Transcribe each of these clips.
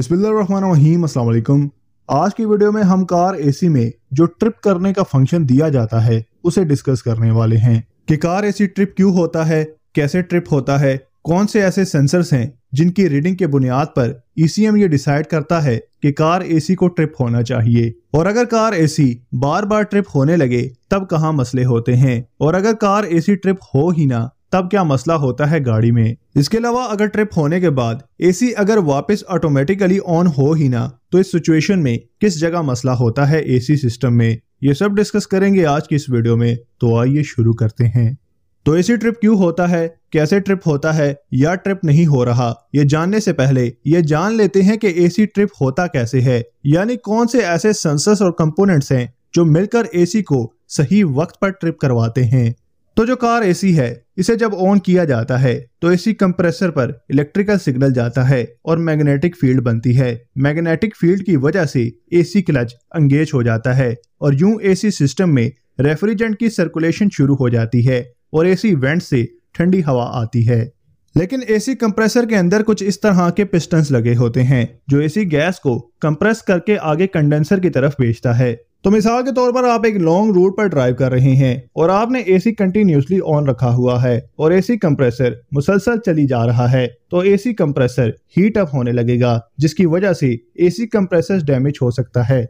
अस्सलाम वालेकुम आज की वीडियो में हम कार एसी में जो ट्रिप करने का फंक्शन दिया जाता है उसे डिस्कस करने वाले हैं कि कार एसी ट्रिप क्यों होता है कैसे ट्रिप होता है कौन से ऐसे सेंसर्स हैं जिनकी रीडिंग के बुनियाद पर ईसीएम e ये डिसाइड करता है कि कार एसी को ट्रिप होना चाहिए और अगर कार एसी बार बार ट्रिप होने लगे तब कहाँ मसले होते हैं और अगर कार एसी ट्रिप हो ही ना तब क्या मसला होता है गाड़ी में इसके अलावा अगर ट्रिप होने के बाद एसी अगर वापस ऑटोमेटिकली ऑन हो ही ना तो इस सिचुएशन में किस जगह मसला होता है एसी सिस्टम में ये सब डिस्कस करेंगे आज की इस वीडियो में तो आइए शुरू करते हैं तो एसी ट्रिप क्यों होता है कैसे ट्रिप होता है या ट्रिप नहीं हो रहा ये जानने से पहले ये जान लेते हैं कि एसी ट्रिप होता कैसे है यानी कौन से ऐसे सेंसर्स और कंपोनेंट्स हैं जो मिलकर एसी को सही वक्त पर ट्रिप करवाते हैं तो जो कार एसी है इसे जब ऑन किया जाता है तो एसी कंप्रेसर पर इलेक्ट्रिकल सिग्नल जाता है और मैग्नेटिक फील्ड बनती है मैग्नेटिक फील्ड की वजह से एसी क्लच अंगेज हो जाता है और यूं एसी सिस्टम में रेफ्रिजरेंट की सर्कुलेशन शुरू हो जाती है और एसी वेंट से ठंडी हवा आती है लेकिन एसी कंप्रेसर के अंदर कुछ इस तरह के पिस्टन्स लगे होते हैं जो एसी गैस को कंप्रेस करके आगे कंडेंसर की तरफ भेजता है तो मिसाल के तौर पर आप एक लॉन्ग रूट पर ड्राइव कर रहे हैं और आपने एसी कंटिन्यूसली ऑन रखा हुआ है और एसी कंप्रेसर मुसलसल चली जा रहा है तो एसी कंप्रेसर हीट अप होने लगेगा जिसकी वजह से एसी कंप्रेसर डैमेज हो सकता है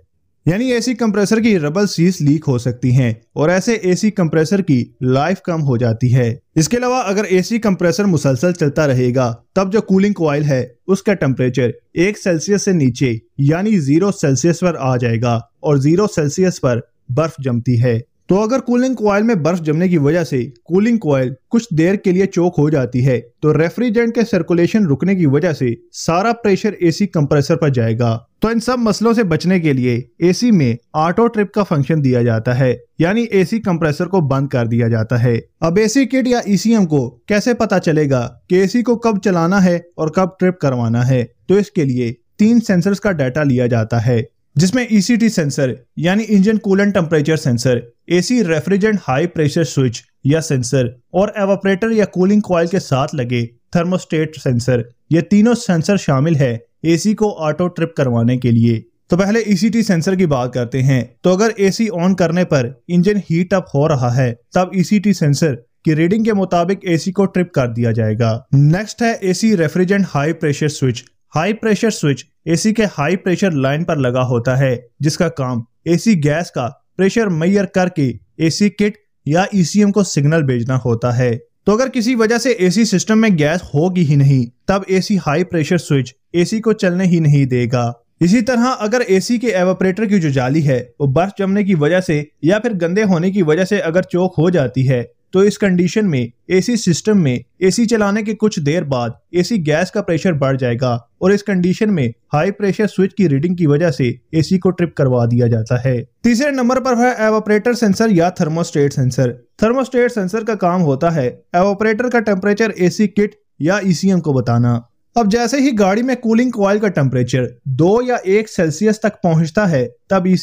यानी एसी कंप्रेसर की रबल सीस लीक हो सकती हैं और ऐसे एसी कंप्रेसर की लाइफ कम हो जाती है इसके अलावा अगर एसी कंप्रेसर मुसलसल चलता रहेगा तब जो कूलिंग कोयल है उसका टेम्परेचर एक सेल्सियस से नीचे यानी जीरो सेल्सियस पर आ जाएगा और जीरो सेल्सियस पर बर्फ जमती है तो अगर कूलिंग कोयल में बर्फ जमने की वजह से कूलिंग कोयल कुछ देर के लिए चोक हो जाती है तो रेफ्रिजरेंट के सर्कुलेशन रुकने की वजह से सारा प्रेशर एसी कंप्रेसर पर जाएगा तो इन सब मसलों से बचने के लिए एसी में ऑटो ट्रिप का फंक्शन दिया जाता है यानी एसी कंप्रेसर को बंद कर दिया जाता है अब एसी किट या ईसीएम e को कैसे पता चलेगा कि एसी को कब चलाना है और कब ट्रिप करवाना है तो इसके लिए तीन सेंसर्स का डाटा लिया जाता है जिसमें ईसीटी e सेंसर यानी engine coolant temperature sensor AC refrigerant high pressure switch या सेंसर और एवोपरेटर या कूलिंग कॉयल के साथ लगे थर्मोस्टेट सेंसर ये तीनों सेंसर शामिल है एसी को ऑटो ट्रिप करवाने के लिए तो पहले ईसीटी e सेंसर की बात करते हैं तो अगर एसी ऑन करने पर इंजन हीट अप हो रहा है तब ईसीटी e सेंसर की रीडिंग के मुताबिक एसी को ट्रिप कर दिया जाएगा नेक्स्ट है AC refrigerant high pressure switch high pressure switch AC के हाई प्रेशर लाइन पर लगा होता है जिसका काम एसी गैस का प्रेशर मैयर करके एसी किट या ईसीएम e को सिग्नल भेजना होता है तो अगर किसी वजह से एसी सिस्टम में गैस होगी ही नहीं तब AC high pressure switch AC को चलने ही नहीं देगा इसी तरह अगर एसी के एवोपरेटर की जो जाली है वो बर्फ जमने की वजह से या फिर गंदे होने की वजह से अगर चौक हो जाती है तो इस कंडीशन में एसी सिस्टम में एसी चलाने के कुछ देर बाद एसी गैस का प्रेशर बढ़ जाएगा और इस कंडीशन में हाई प्रेशर स्विच की रीडिंग की वजह से एसी को ट्रिप करवा दिया जाता है तीसरे नंबर पर है एवोपरेटर सेंसर या थर्मोस्टेट सेंसर थर्मोस्टेट सेंसर का काम होता है एवोपरेटर का टेम्परेचर एसी किट या ई e को बताना अब जैसे ही गाड़ी में कूलिंग कॉयल का टेम्परेचर दो या एक सेल्सियस तक पहुंचता है तब ई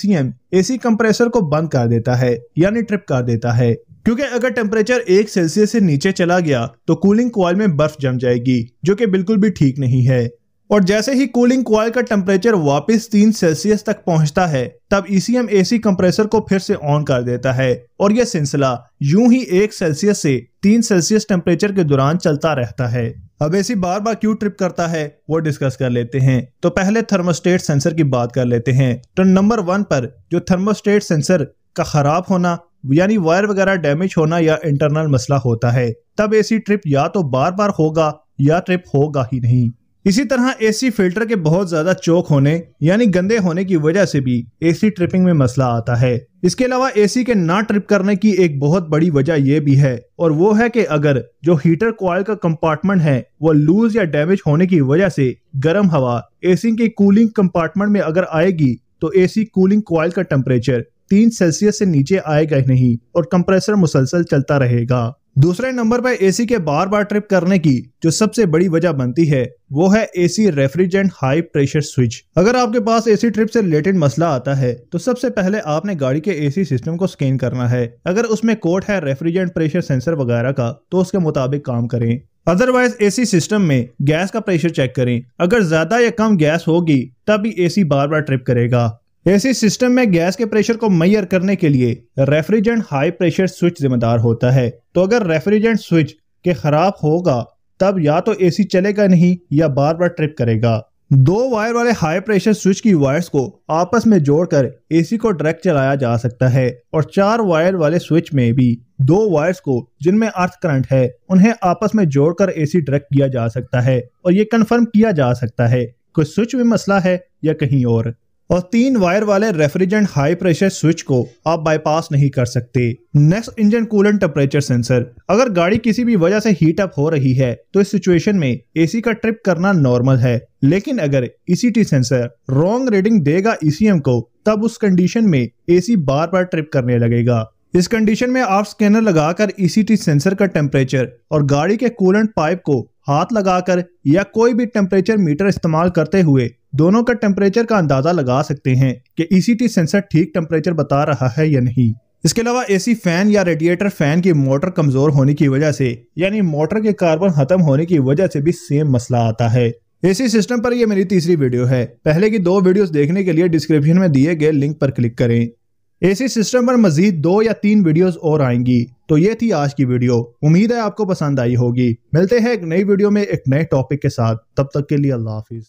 एसी कंप्रेसर को बंद कर देता है यानी ट्रिप कर देता है क्योंकि अगर टेम्परेचर एक सेल्सियस से नीचे चला गया तो कूलिंग कॉयल में बर्फ जम जाएगी जो कि बिल्कुल भी ठीक नहीं है और जैसे ही कूलिंग कॉयल का टेम्परेचर वापस तीन सेल्सियस तक पहुंचता है तब ईसीएम एसी कंप्रेसर को फिर से ऑन कर देता है और यह सिलसिला यूं ही एक सेल्सियस से तीन सेल्सियस टेम्परेचर के दौरान चलता रहता है अब एसी बार बार क्यों ट्रिप करता है वो डिस्कस कर लेते हैं तो पहले थर्मोस्टेट सेंसर की बात कर लेते हैं तो नंबर वन पर जो थर्मोस्टेट सेंसर का खराब होना यानी वायर वगैरह डैमेज होना या इंटरनल मसला होता है तब एसी ट्रिप या तो बार बार होगा या ट्रिप होगा ही नहीं इसी तरह एसी फिल्टर के बहुत ज्यादा चौक होने यानी गंदे होने की वजह से भी एसी ट्रिपिंग में मसला आता है इसके अलावा एसी के ना ट्रिप करने की एक बहुत बड़ी वजह ये भी है और वो है कि अगर जो हीटर कॉयल का कंपार्टमेंट है वो लूज या डैमेज होने की वजह से गर्म हवा एसी के कूलिंग कंपार्टमेंट में अगर आएगी तो एसी कूलिंग कॉयल का टेम्परेचर तीन सेल्सियस से नीचे आएगा ही नहीं और कंप्रेसर मुसलसल चलता रहेगा दूसरे नंबर पर एसी के बार बार ट्रिप करने की जो सबसे बड़ी वजह बनती है वो है AC refrigerant high pressure switch अगर आपके पास एसी ट्रिप से रिलेटेड मसला आता है तो सबसे पहले आपने गाड़ी के एसी सिस्टम को स्कैन करना है अगर उसमें कोड है रेफ्रिजरेंट प्रेशर सेंसर वगैरह का तो उसके मुताबिक काम करें अदरवाइज एसी सिस्टम में गैस का प्रेशर चेक करें अगर ज्यादा या कम गैस होगी तभी एसी बार बार ट्रिप करेगा एसी सिस्टम में गैस के प्रेशर को मैयर करने के लिए रेफ्रिजरेंट हाई प्रेशर स्विच जिम्मेदार होता है तो अगर रेफ्रिजरेंट स्विच के खराब होगा तब या तो एसी चलेगा नहीं या बार बार ट्रिप करेगा दो वायर वाले हाई प्रेशर स्विच की वायर्स को आपस में जोड़कर एसी को डायरेक्ट चलाया जा सकता है और चार वायर वाले स्विच में भी दो वायर्स को जिनमें अर्थ करंट है उन्हें आपस में जोड़कर एसी डायरेक्ट किया जा सकता है और ये कंफर्म किया जा सकता है कोई स्विच में मसला है या कहीं और और तीन वायर वाले रेफ्रिजरेंट हाई प्रेशर स्विच को आप बाईपास नहीं कर सकते next engine coolant temperature sensor अगर गाड़ी किसी भी वजह से हीट अप हो रही है तो इस सिचुएशन में एसी का ट्रिप करना नॉर्मल है लेकिन अगर ईसीटी सेंसर रॉन्ग रीडिंग देगा ईसीएम e को तब उस कंडीशन में एसी बार बार ट्रिप करने लगेगा इस कंडीशन में आप स्कैनर लगाकर ईसीटी e सेंसर का टेम्परेचर और गाड़ी के कूलेंट पाइप को हाथ लगाकर या कोई भी टेम्परेचर मीटर इस्तेमाल करते हुए दोनों का टेम्परेचर का अंदाज़ा लगा सकते हैं कि ईसीटी e सेंसर ठीक टेम्परेचर बता रहा है या नहीं इसके अलावा एसी फैन या रेडिएटर फैन की मोटर कमजोर होने की वजह से यानी मोटर के कार्बन खत्म होने की वजह से भी सेम मसला आता है एसी सिस्टम पर यह मेरी तीसरी वीडियो है पहले की दो वीडियो देखने के लिए डिस्क्रिप्शन में दिए गए लिंक पर क्लिक करें एसी सिस्टम पर मजीद दो या तीन वीडियोस और आएंगी तो ये थी आज की वीडियो उम्मीद है आपको पसंद आई होगी मिलते हैं एक नई वीडियो में एक नए टॉपिक के साथ तब तक के लिए अल्लाह हाफिज़